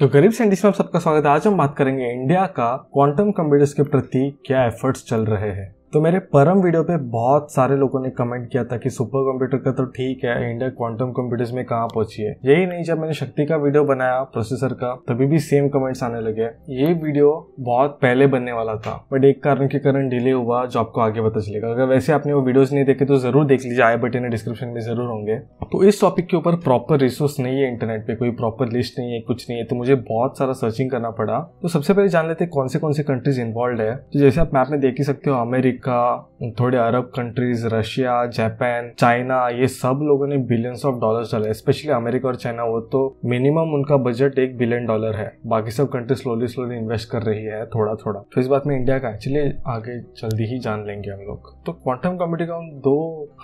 तो गरीब सैंडिस में आप सबका स्वागत है आज हम बात करेंगे इंडिया का क्वांटम कंप्यूटर्स के प्रति क्या एफर्ट्स चल रहे हैं तो मेरे परम वीडियो पे बहुत सारे लोगों ने कमेंट किया था कि सुपर कंप्यूटर का तो ठीक है इंडिया क्वांटम कंप्यूटर्स में कहाँ पहुंची है यही नहीं जब मैंने शक्ति का वीडियो बनाया प्रोसेसर का तभी भी सेम कमेंट्स आने लगे ये वीडियो बहुत पहले बनने वाला था बट एक कारण के कारण डिले हुआ जो आपको आगे पता चलेगा अगर वैसे आपने वो वीडियोज नहीं देखे तो जरूर देख लीजिए आई बटन डिस्क्रिप्शन में जरूर होंगे तो इस टॉपिक के ऊपर प्रॉपर रिसोर्स नहीं है इंटरनेट पे कोई प्रॉपर लिस्ट नहीं है कुछ नहीं है तो मुझे बहुत सारा सर्चिंग करना पड़ा तो सबसे पहले जान लेते कौन से कौन से कंट्रीज इन्वॉल्व है तो जैसे आप मैप में देख ही सकते हो अमेरिका का थोड़े Arab countries Russia Japan China ये सब लोगों ने बिलियंस ऑफ डॉलर्स डाले स्पेशली अमेरिका और चाइना वो तो मिनिमम उनका बजट एक बिलियन डॉलर है बाकी सब कंट्री स्लोली स्लोली इन्वेस्ट कर रही है थोड़ा थोड़ा तो इस बात में इंडिया का एक्चुअली आगे जल्दी ही जान लेंगे हम लोग तो क्वांटम कंप्यूटिंग हम दो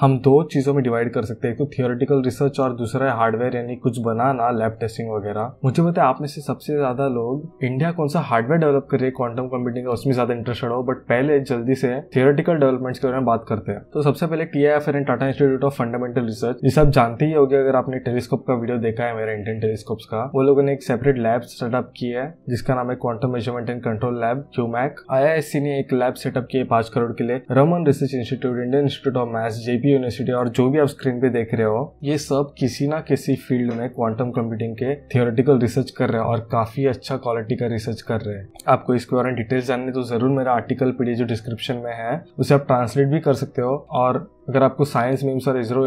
हम दो चीज़ों में डिवाइड कर सकते हैं एक तो थियोरिटिकल रिसर्च और दूसरा है हार्डवेयर यानी कुछ बनाना लैब टेस्टिंग वगैरह मुझे बताया आप में से सबसे ज़्यादा लोग इंडिया कौन सा हार्डवेयर डेवलप कर रहे हैं क्वांटम कंप्यूटिंग का उसमें ज़्यादा इंटरेस्टेड हो बट पहले जल्दी से थियोरिटिकल डेवलप डेवलपमेंट्स के बारे में बात करते हैं तो सबसे पहले T I F N Tata institute of fundamental research ये सब जानते ही होगी अगर आपने टेलीस्कोप का वीडियो देखा है मेरे इंडियन टेलीस्कोप का वो लोगों ने एक सेपरेट लैब सेटअप किया है जिसका नाम है quantum measurement and control lab QuMaC आई ने एक लैब सेटअप किया है पांच करोड़ के लिए Raman research institute Indian institute of maths JP university और जो भी आप स्क्रीन पे देख रहे हो ये सब किसी ना किसी फील्ड में क्वांटम कंप्यूटिंग के थियोरेटिकल रिसर्च कर रहे हैं और काफी अच्छा क्वालिटी का रिसर्च कर रहे हैं आपको इसके बारे में डिटेल्स जानने तो जरूर मेरा आर्टिकल पीडी जो डिस्क्रिप्शन में है उसे आप ट्रांसलेट भी कर सकते हो और अगर आपको साइंस मीम्स और इसरो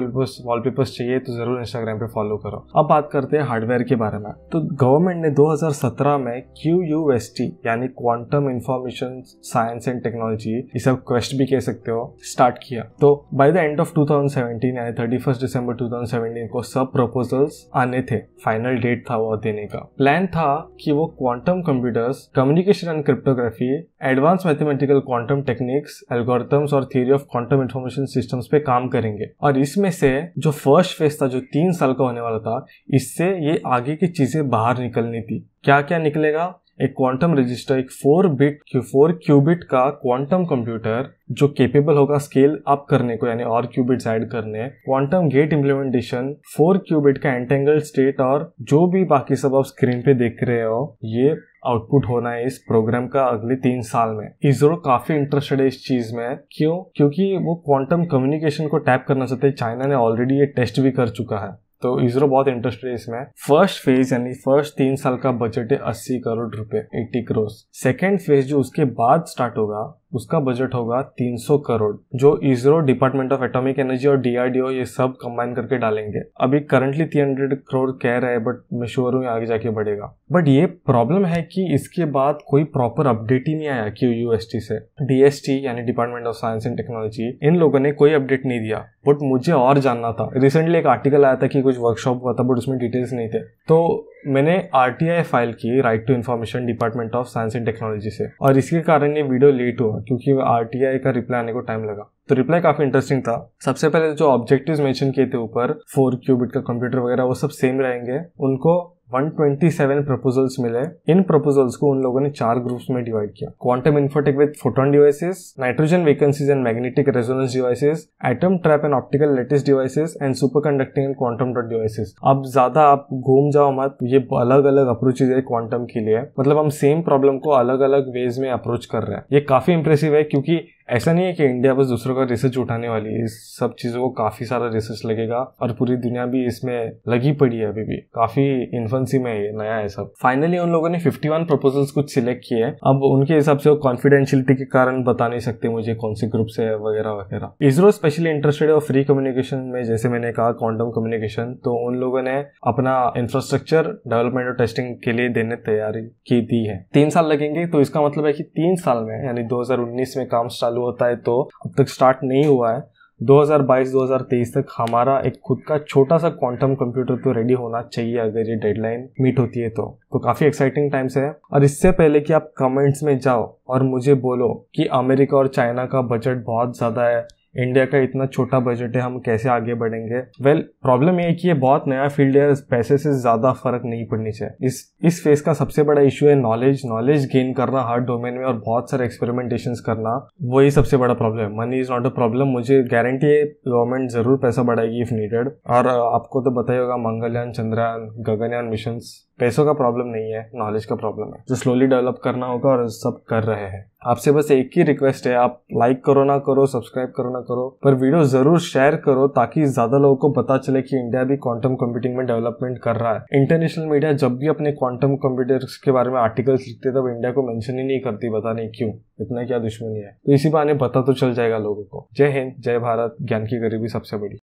वॉलपेपर्स चाहिए तो ज़रूर इंस्टाग्राम पे फॉलो करो अब बात करते हैं हार्डवेयर के बारे में तो गवर्नमेंट ने 2017 में क्यू यू एस टी यानी quantum information science and technology इसे आप क्वेस्ट भी कह सकते हो स्टार्ट किया तो बाय द एंड ऑफ 2017 यानी 31 दिसंबर 2017 को सब प्रपोजल्स आने थे फाइनल डेट था वो देने का प्लान था कि वो quantum computers communication and cryptography advance mathematical quantum techniques algorithms और theory of quantum information system उस पर काम करेंगे और इसमें से जो फर्स्ट फेज था जो तीन साल का होने वाला था इससे ये आगे की चीजें बाहर निकलनी थी क्या क्या निकलेगा एक क्वांटम रजिस्टर एक फोर बिट फोर क्यूबिट का क्वांटम कंप्यूटर जो केपेबल होगा स्केल अप करने को यानी और क्यूबिट ऐड करने quantum gate implementation four qubit का एंटेंगल स्टेट और जो भी बाकी सब आप स्क्रीन पे देख रहे हो ये आउटपुट होना है इस प्रोग्राम का अगले तीन साल में इसरो काफी इंटरेस्टेड है इस चीज में क्यों क्योंकि वो क्वांटम कम्युनिकेशन को टैप करना चाहते हैं चाइना ने ऑलरेडी ये टेस्ट भी कर चुका है तो इसरो बहुत इंटरेस्टेड है इसमें फर्स्ट फेज यानी फर्स्ट तीन साल का बजट है अस्सी करोड़ रुपए एट्टी करोड़ सेकेंड फेज जो उसके बाद स्टार्ट होगा उसका बजट होगा 300 करोड़ जो ISRO department of atomic energy और डीआरडीओ ये सब कंबाइन करके डालेंगे अभी करंटली 300 करोड़ कह रहे हैं बट मैं श्योर हूँ आगे जाके बढ़ेगा बट ये प्रॉब्लम है कि इसके बाद कोई प्रॉपर अपडेट ही नहीं आया कि यूएसटी से डीएसटी यानी department of science and technology इन लोगों ने कोई अपडेट नहीं दिया बट मुझे और जानना था रिसेंटली एक आर्टिकल आया था कि कुछ वर्कशॉप हुआ था बट उसमें डिटेल्स नहीं थे तो मैंने आर फाइल की right to information department of science and technology से और इसके कारण ये वीडियो लेट हुआ क्योंकि आर का रिप्लाई आने को टाइम लगा तो रिप्लाई काफी इंटरेस्टिंग था सबसे पहले जो ऑब्जेक्टिव्स मेंशन किए थे ऊपर फोर क्यूबिट का कंप्यूटर वगैरह वो सब सेम रहेंगे उनको 127 प्रपोजल्स मिले इन प्रपोजल्स को उन लोगों ने चार ग्रुप्स में डिवाइड किया quantum infotech with photon devices nitrogen vacancies and magnetic resonance devices atom trap and optical lattice devices and super conducting and quantum dot devices अब ज्यादा आप घूम जाओ मत ये अलग अलग अप्रोचेज है क्वांटम के लिए मतलब हम सेम प्रॉब्लम को अलग अलग वेज में अप्रोच कर रहे हैं ये काफी इंप्रेसिव है क्योंकि ऐसा नहीं है कि इंडिया बस दूसरों का रिसर्च उठाने वाली है इस सब चीज़ों को काफ़ी सारा रिसर्च लगेगा और पूरी दुनिया भी इसमें लगी पड़ी है अभी भी काफ़ी इन्फेंसी में ये नया है सब फाइनली उन लोगों ने 51 प्रपोजल्स कुछ सिलेक्ट किए हैं अब उनके हिसाब से वो कॉन्फिडेंशियलिटी के कारण बता नहीं सकते मुझे कौन से ग्रुप से वगैरह वगैरह इसरो स्पेशली इंटरेस्टेड है फ्री कम्युनिकेशन में जैसे मैंने कहा क्वांटम कम्युनिकेशन तो उन लोगों ने अपना इंफ्रास्ट्रक्चर डेवलपमेंट और टेस्टिंग के लिए देने तैयारी की दी है तीन साल लगेंगे तो इसका मतलब है कि तीन साल में यानी दो में काम स्टार्ट चालू होता है तो अब तक स्टार्ट नहीं हुआ है 2022-2023 तक हमारा एक खुद का छोटा सा क्वांटम कंप्यूटर तो रेडी होना चाहिए अगर ये डेडलाइन मीट होती है तो तो काफ़ी एक्साइटिंग टाइम्स है और इससे पहले कि आप कमेंट्स में जाओ और मुझे बोलो कि अमेरिका और चाइना का बजट बहुत ज़्यादा है इंडिया का इतना छोटा बजट है हम कैसे आगे बढ़ेंगे वेल well, प्रॉब्लम ये है कि ये बहुत नया फील्ड है पैसे से ज़्यादा फर्क नहीं पड़नी चाहिए इस इस फेस का सबसे बड़ा इशू है नॉलेज नॉलेज गेन करना हर डोमेन में और बहुत सारे एक्सपेरिमेंटेशन करना वही सबसे बड़ा प्रॉब्लम है money is not a problem मुझे गारंटी है गवर्नमेंट ज़रूर पैसा बढ़ाएगी इफ़ नीडेड और आपको तो बताइएगा होगा मंगलयान चंद्रयान गगनयान मिशन पैसों का प्रॉब्लम नहीं है नॉलेज का प्रॉब्लम है जो स्लोली डेवलप करना होगा और सब कर रहे हैं आपसे बस एक ही रिक्वेस्ट है आप लाइक करो ना करो सब्सक्राइब करो ना करो पर वीडियो जरूर शेयर करो ताकि ज्यादा लोगों को पता चले कि इंडिया भी क्वांटम कंप्यूटिंग में डेवलपमेंट कर रहा है इंटरनेशनल मीडिया जब भी अपने क्वांटम कंप्यूटर्स के बारे में आर्टिकल्स लिखते तब इंडिया को मेंशन ही नहीं करती पता नहीं क्यों इतना क्या दुश्मनी है तो इसी बहाने पता तो चल जाएगा लोगों को जय हिंद जय भारत ज्ञान की गरीबी सबसे बड़ी